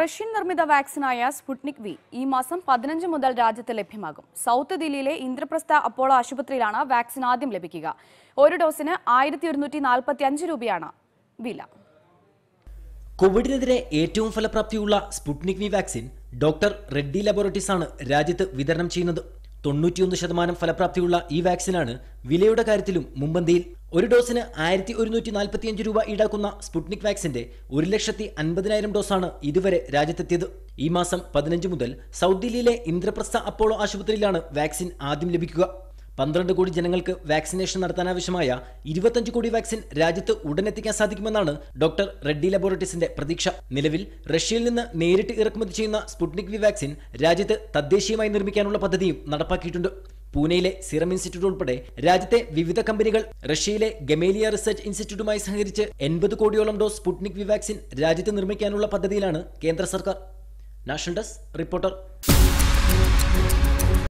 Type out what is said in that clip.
Russian നിർമ്മിത വാക്സിനായ Sputnik V ഈ മാസം പതിനഞ്ച് മുതൽ രാജ്യത്ത് ലഭ്യമാകും സൗത്ത് ദില്ലിയിലെ ഇന്ദ്രപ്രസ്ഥ അപ്പോളോ ആശുപത്രിയിലാണ് വാക്സിൻ ആദ്യം ലഭിക്കുക ഒരു ഡോസിന് ആയിരത്തി ഒരുന്നൂറ്റി നാൽപ്പത്തി അഞ്ച് രൂപയാണ് വില കോവിഡിനെതിരെ ഏറ്റവും ഫലപ്രാപ്തിയുള്ള Sputnik V vaccine doctor Reddy laboratories ആണ് രാജ്യത്ത് വിതരണം ചെയ്യുന്നത് തൊണ്ണൂറ്റിയൊന്ന് ശതമാനം ഫലപ്രാപ്തിയുള്ള ഈ വാക്സിനാണ് വിലയുടെ കാര്യത്തിലും മുമ്പന്തിയിൽ ഒരു ഡോസിന് ആയിരത്തി ഒരുന്നൂറ്റി നാൽപ്പത്തിയഞ്ച് രൂപ ഈടാക്കുന്ന സ്പുട്നിക് വാക്സിന്റെ ഒരു ലക്ഷത്തി അൻപതിനായിരം ഡോസാണ് ഇതുവരെ രാജ്യത്തെത്തിയത് ഈ മാസം പതിനഞ്ച് മുതൽ സൗത്ത് ഇന്ദ്രപ്രസ്ഥ അപ്പോളോ ആശുപത്രിയിലാണ് വാക്സിൻ ആദ്യം ലഭിക്കുക പന്ത്രണ്ട് കോടി ജനങ്ങൾക്ക് വാക്സിനേഷൻ നടത്താനാവശ്യമായ ഇരുപത്തഞ്ച് കോടി വാക്സിൻ രാജ്യത്ത് ഉടനെത്തിക്കാൻ എത്തിക്കാൻ സാധിക്കുമെന്നാണ് ഡോക്ടർ റെഡ്ഡി ലബോറട്ടറീസിന്റെ പ്രതീക്ഷ നിലവിൽ റഷ്യയിൽ നിന്ന് നേരിട്ട് ഇറക്കുമതി ചെയ്യുന്ന സ്പുട്നിക് വി വാക്സിൻ രാജ്യത്ത് തദ്ദേശീയമായി നിർമ്മിക്കാനുള്ള പദ്ധതിയും നടപ്പാക്കിയിട്ടുണ്ട് പൂനെയിലെ സിറം ഇൻസ്റ്റിറ്റ്യൂട്ട് ഉൾപ്പെടെ രാജ്യത്തെ വിവിധ കമ്പനികൾ റഷ്യയിലെ ഗമേലിയ റിസർച്ച് ഇൻസ്റ്റിറ്റ്യൂട്ടുമായി സഹകരിച്ച് എൺപത് കോടിയോളം ഡോസ് സ്പുട്നിക് വി വാക്സിൻ രാജ്യത്ത് നിർമ്മിക്കാനുള്ള പദ്ധതിയിലാണ് കേന്ദ്ര സർക്കാർ നാഷണൽ ഡെസ്ക് റിപ്പോർട്ടർ